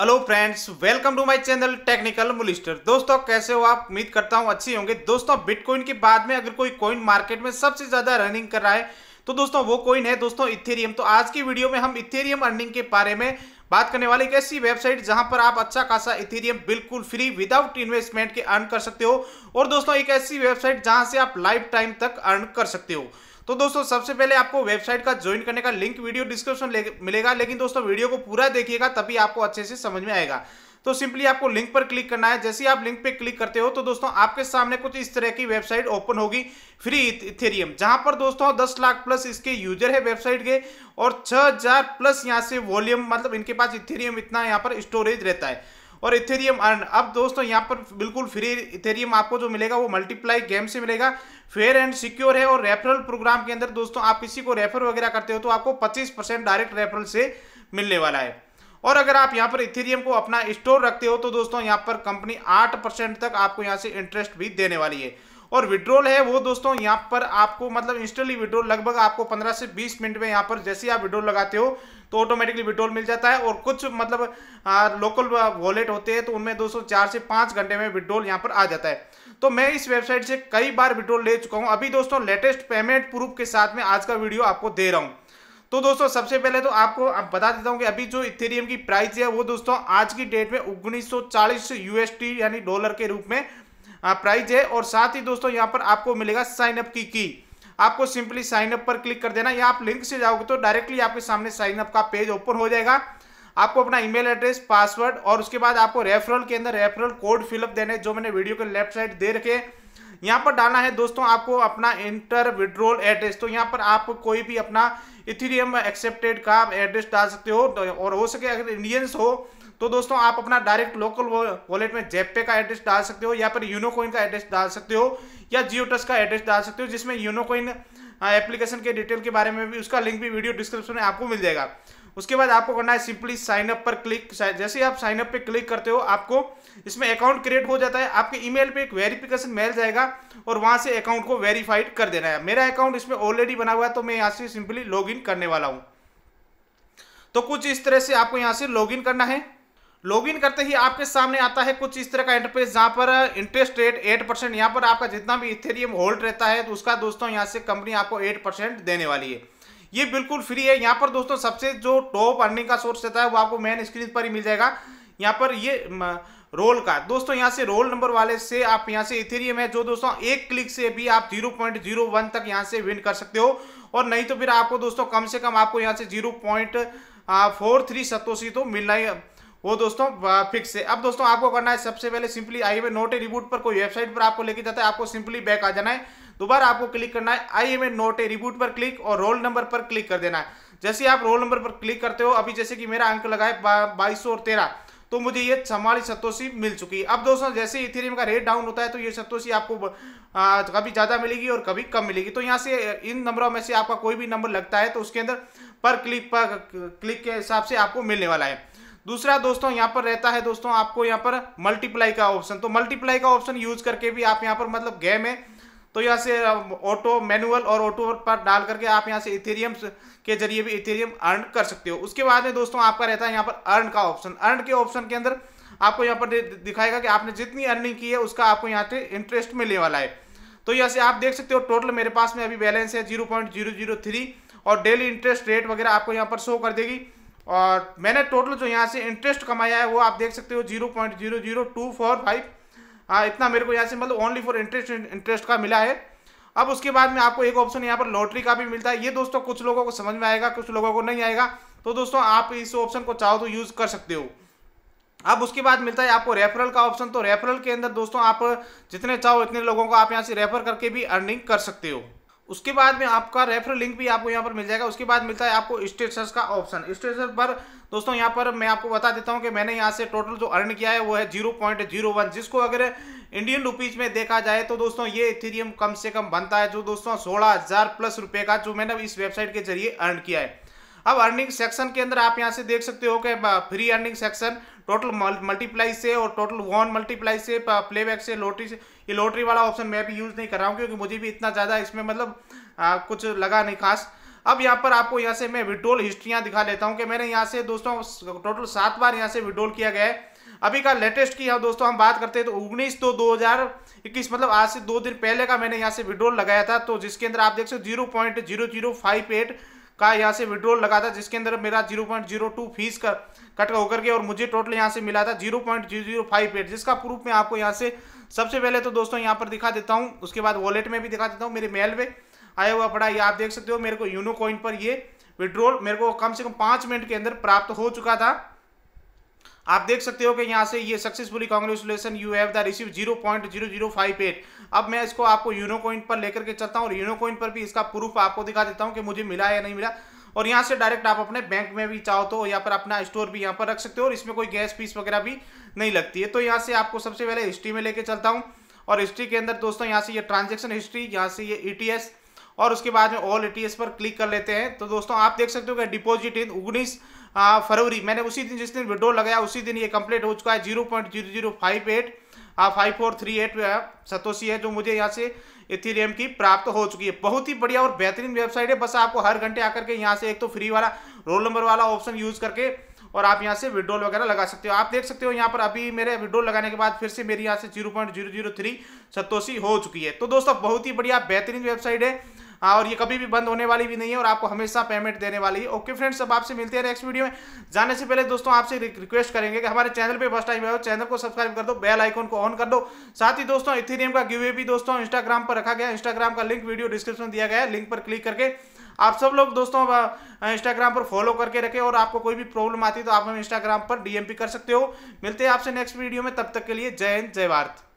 hello friends welcome to my channel technical मुलिस्टर दोस्तों कैसे हो आप उम्मीद करता हूं अच्छे होंगे दोस्तों बिटकॉइन के बाद में अगर कोई कॉइन मार्केट में सबसे ज़्यादा रनिंग कर रहा है तो दोस्तों वो कॉइन है दोस्तों इथेरियम तो आज की वीडियो में हम इथेरियम अर्निंग के बारे में बात करने वाली एक ऐसी वेबसाइट जहां पर आप अच्छा खासा इथेरियम बिल्कुल फ्री विदाउट इन्वेस्टमेंट के अर्न कर सकते हो और दोस्तों एक ऐसी वेबसाइट जहां से आप लाइफ टाइम तक अर्न कर सकते हो तो दोस्तों सबसे पहले आपको वेबसाइट का ज्वाइन करने का लिंक वीडियो डिस्क्रिप्शन ले, मिलेगा लेकिन दोस्तों वीडियो को पूरा देखिएगा तभी आपको अच्छे से समझ में आएगा तो सिंपली आपको लिंक पर क्लिक करना है जैसे ही आप लिंक पे क्लिक करते हो तो दोस्तों आपके सामने कुछ इस तरह की वेबसाइट ओपन होगी फ्री इथेरियम जहां पर दोस्तों 10 लाख प्लस इसके यूजर है वेबसाइट के और 6000 प्लस यहां से वॉल्यूम मतलब इनके पास इथेरियम इतना यहां पर स्टोरेज रहता है और इथेरियम अर्न अब दोस्तों यहाँ पर बिल्कुल फ्री इथेरियम आपको जो मिलेगा वो मल्टीप्लाई गेम से मिलेगा फेयर एंड सिक्योर है और रेफरल प्रोग्राम के अंदर दोस्तों आप किसी को रेफर वगैरह करते हो तो आपको पच्चीस डायरेक्ट रेफरल से मिलने वाला है और अगर आप यहाँ पर इथेरियम को अपना स्टोर रखते हो तो दोस्तों यहाँ पर कंपनी आठ परसेंट तक आपको यहाँ से इंटरेस्ट भी देने वाली है और विड्रोल है वो दोस्तों यहाँ पर आपको मतलब इंस्टेंटली विड्रोल लगभग आपको 15 से 20 मिनट में यहाँ पर जैसे ही आप विड्रोल लगाते हो तो ऑटोमेटिकली विड्रोल मिल जाता है और कुछ मतलब आ, लोकल वॉलेट होते हैं तो उनमें दोस्तों चार से पाँच घंटे में विड्रोल यहाँ पर आ जाता है तो मैं इस वेबसाइट से कई बार विड्रोल ले चुका हूँ अभी दोस्तों लेटेस्ट पेमेंट प्रूफ के साथ में आज का वीडियो आपको दे रहा हूँ तो दोस्तों सबसे पहले तो आपको आप बता देता हूँ कि अभी जो इथेरियम की प्राइस है वो दोस्तों आज की डेट में उन्नीस सौ यूएसटी यानी डॉलर के रूप में प्राइज हाँ, है और साथ ही दोस्तों यहाँ पर आपको मिलेगा साइनअप की की आपको सिंपली साइनअप पर क्लिक कर देना या आप लिंक से जाओगे तो डायरेक्टली आपके सामने साइनअप का पेज ओपन हो जाएगा आपको अपना ईमेल एड्रेस पासवर्ड और उसके बाद आपको रेफरल के अंदर रेफरल कोड फिलअप देने जो मैंने वीडियो के लेफ्ट साइड दे रखे यहाँ पर डालना है दोस्तों आपको अपना इंटर विड्रोल एड्रेस तो यहाँ पर आप कोई भी अपना इथीरियम एक्सेप्टेड का एड्रेस डाल सकते हो तो और हो सके अगर इंडियंस हो तो दोस्तों आप अपना डायरेक्ट लोकल वॉलेट में जेपे का एड्रेस डाल सकते हो या फिर यूनोकॉइन का एड्रेस डाल सकते हो या जियो का एड्रेस डाल सकते हो जिसमें यूनोकॉइन एप्लीकेशन हाँ, के डिटेल के बारे में भी उसका लिंक भी वीडियो डिस्क्रिप्शन में आपको मिल जाएगा उसके बाद आपको करना है सिंपली साइन अप पर क्लिक जैसे ही आप साइन अप पे क्लिक करते हो आपको इसमें अकाउंट क्रिएट हो जाता है आपके ईमेल पे एक वेरिफिकेशन मेल जाएगा और वहां से अकाउंट को वेरीफाइड कर देना है मेरा अकाउंट इसमें ऑलरेडी बना हुआ है तो मैं यहाँ से सिंपली इन करने वाला हूँ तो कुछ इस तरह से आपको यहाँ से इन करना है लॉगिन करते ही आपके सामने आता है कुछ इस तरह का इंटरफेस जहां पर इंटरेस्ट रेट एट परसेंट यहाँ पर आपका जितना भी इथेरियम होल्ड रहता है तो उसका दोस्तों यहाँ से कंपनी आपको एट परसेंट देने वाली है ये बिल्कुल फ्री है यहाँ पर दोस्तों सबसे जो टॉप अर्निंग का सोर्स रहता है वो आपको मेन स्क्रीन पर ही मिल जाएगा यहाँ पर ये रोल का दोस्तों यहाँ से रोल नंबर वाले से आप यहाँ से इथेरियम है जो दोस्तों एक क्लिक से भी आप जीरो तक यहाँ से विन कर सकते हो और नहीं तो फिर आपको दोस्तों कम से कम आपको यहाँ से जीरो पॉइंट फोर थ्री तो मिलना ही वो दोस्तों फिक्स है अब दोस्तों आपको करना है सबसे पहले simply I am not a robot पर कोई वेबसाइट पर आपको लेके जाता है आपको सिंपली बैक आ जाना है दोबारा आपको क्लिक करना है I am a not a robot पर क्लिक और रोल नंबर पर क्लिक कर देना है जैसे आप रोल नंबर पर क्लिक करते हो अभी जैसे कि मेरा अंक लगा है बाईस और तेरह तो मुझे ये हमारी सत्तोसी मिल चुकी है अब दोस्तों जैसे इथेरियम का रेट डाउन होता है तो ये सत्तोसी आपको कभी ज़्यादा मिलेगी और कभी कम मिलेगी तो यहाँ से इन नंबरों में से आपका कोई भी नंबर लगता है तो उसके अंदर पर क्लिक पर क्लिक के हिसाब से आपको मिलने वाला है दूसरा दोस्तों यहां पर रहता है दोस्तों आपको यहाँ पर मल्टीप्लाई का ऑप्शन तो मल्टीप्लाई का ऑप्शन यूज करके भी आप यहां पर मतलब गेम है तो यहाँ से ऑटो मैनुअल और ऑटो पर डाल करके आप यहाँ से इथेरियम के जरिए भी इथेरियम अर्न कर सकते हो उसके बाद में दोस्तों आपका रहता है यहाँ पर अर्न का ऑप्शन अर्न के ऑप्शन के अंदर आपको यहाँ पर दिखाएगा कि आपने जितनी अर्निंग की है उसका आपको यहाँ से इंटरेस्ट मिलने वाला है तो यहाँ से आप देख सकते हो टोटल मेरे पास में अभी बैलेंस है zero point zero zero three और डेली इंटरेस्ट रेट वगैरह आपको यहाँ पर शो कर देगी और मैंने टोटल जो यहाँ से इंटरेस्ट कमाया है वो आप देख सकते हो zero point zero zero two four five हाँ इतना मेरे को यहाँ से मतलब ओनली फॉर इंटरेस्ट इंटरेस्ट का मिला है अब उसके बाद में आपको एक ऑप्शन यहाँ पर लॉटरी का भी मिलता है ये दोस्तों कुछ लोगों को समझ में आएगा कुछ लोगों को नहीं आएगा तो दोस्तों आप इस ऑप्शन को चाहो तो यूज़ कर सकते हो अब उसके बाद मिलता है आपको रेफरल का ऑप्शन तो रेफरल के अंदर दोस्तों आप जितने चाहो इतने लोगों को आप यहाँ से रेफर करके भी अर्निंग कर सकते हो उसके बाद में आपका रेफर लिंक भी आपको यहाँ पर मिल जाएगा उसके बाद मिलता है आपको स्टेटस का ऑप्शन स्टेटस पर दोस्तों यहाँ पर मैं आपको बता देता हूँ कि मैंने यहाँ से टोटल जो अर्न किया है वो है जीरो पॉइंट जीरो वन जिसको अगर इंडियन रुपीज में देखा जाए तो दोस्तों ये इथेरियम कम से कम बनता है जो दोस्तों सोलह हज़ार प्लस रुपये का जो मैंने इस वेबसाइट के जरिए अर्न किया है अब अर्निंग सेक्शन के अंदर आप यहाँ से देख सकते हो कि free earning section total multiply से और टोटल वन मल्टीप्लाई से प्लेबैक से लॉटरी से ये लॉटरी वाला ऑप्शन मैं भी यूज़ नहीं कर रहा हूँ क्योंकि मुझे भी इतना ज़्यादा इसमें मतलब आ, कुछ लगा नहीं खास अब यहाँ पर आपको यहाँ से मैं विड्रोल हिस्ट्रियाँ दिखा लेता हूँ कि मैंने यहाँ से दोस्तों टोटल सात बार यहाँ से विड्रोल किया गया है अभी का लेटेस्ट की यहाँ दोस्तों हम बात करते हैं तो उन्नीस दो दो हज़ार इक्कीस मतलब आज से दो दिन पहले का मैंने यहाँ से विड्रोल लगाया था तो जिसके अंदर आप देख सकते हो zero point zero zero five eight का यहाँ से विड्रोल लगा था जिसके अंदर मेरा zero point zero two fees का कट होकर के और मुझे टोटल यहाँ से मिला था zero point zero zero five eight जिसका प्रूफ मैं आपको यहाँ से सबसे पहले तो दोस्तों यहाँ पर दिखा देता हूँ उसके बाद वॉलेट में भी दिखा देता हूँ मेरे मेल में आया हुआ पड़ा ये आप देख सकते हो मेरे को यूनो कॉइन पर ये विड्रोल मेरे को कम से कम पाँच मिनट के अंदर प्राप्त हो चुका था आप देख सकते हो कि यहाँ से ये successfully congratulation you have the receive zero point zero zero five eight अब मैं इसको आपको यूनो पर लेकर के चलता हूँ और यूनो पर भी इसका प्रूफ आपको दिखा देता हूँ कि मुझे मिला या नहीं मिला और यहाँ से डायरेक्ट आप अपने बैंक में भी चाहो तो यहाँ पर अपना स्टोर भी यहाँ पर रख सकते हो और इसमें कोई गैस फीस वगैरह भी नहीं लगती है तो यहाँ से आपको सबसे पहले हिस्ट्री में लेकर चलता हूँ और हिस्ट्री के अंदर दोस्तों यहाँ से ये ट्रांजेक्शन हिस्ट्री यहाँ से ये ई e और उसके बाद में ऑल ई e पर क्लिक कर लेते हैं तो दोस्तों आप देख सकते हो कि डिपोजिट इन उन्नीस फरवरी मैंने उसी दिन जिस दिन विड्रो लगाया उसी दिन ये कंप्लीट हो चुका है zero point zero zero five eight five four three eight satoshi है जो मुझे यहाँ से इथीरियम की प्राप्त हो चुकी है बहुत ही बढ़िया और बेहतरीन वेबसाइट है बस आपको हर घंटे आकर के यहाँ से एक तो फ्री वाला रोल नंबर वाला ऑप्शन यूज़ करके और आप यहाँ से विड्रोल वगैरह लगा सकते हो आप देख सकते हो यहाँ पर अभी मेरे विड्रोल लगाने के बाद फिर से मेरी यहाँ से zero point zero zero three satoshi हो चुकी है तो दोस्तों बहुत ही बढ़िया बेहतरीन वेबसाइट है हाँ, और ये कभी भी बंद होने वाली भी नहीं है और आपको हमेशा पेमेंट देने वाली है ओके फ्रेंड्स अब आपसे मिलते हैं नेक्स्ट वीडियो में जाने से पहले दोस्तों आपसे रिक्वेस्ट करेंगे कि हमारे चैनल पे फर्स्ट टाइम हो चैनल को सब्सक्राइब कर दो बेल आइकन को ऑन कर दो साथ ही दोस्तों इथेरियम का गिवे भी दोस्तों इंस्टाग्राम पर रखा गया इंस्टाग्राम का लिंक वीडियो डिस्क्रिप्शन दिया गया लिंक पर क्लिक करके आप सब लोग दोस्तों इंस्टाग्राम पर फॉलो करके रखें और आपको कोई भी प्रॉब्लम आती है तो आप हम इंस्टाग्राम पर डीएम कर सकते हो मिलते हैं आपसे नेक्स्ट वीडियो में तब तक के लिए जय हिंद जय भारत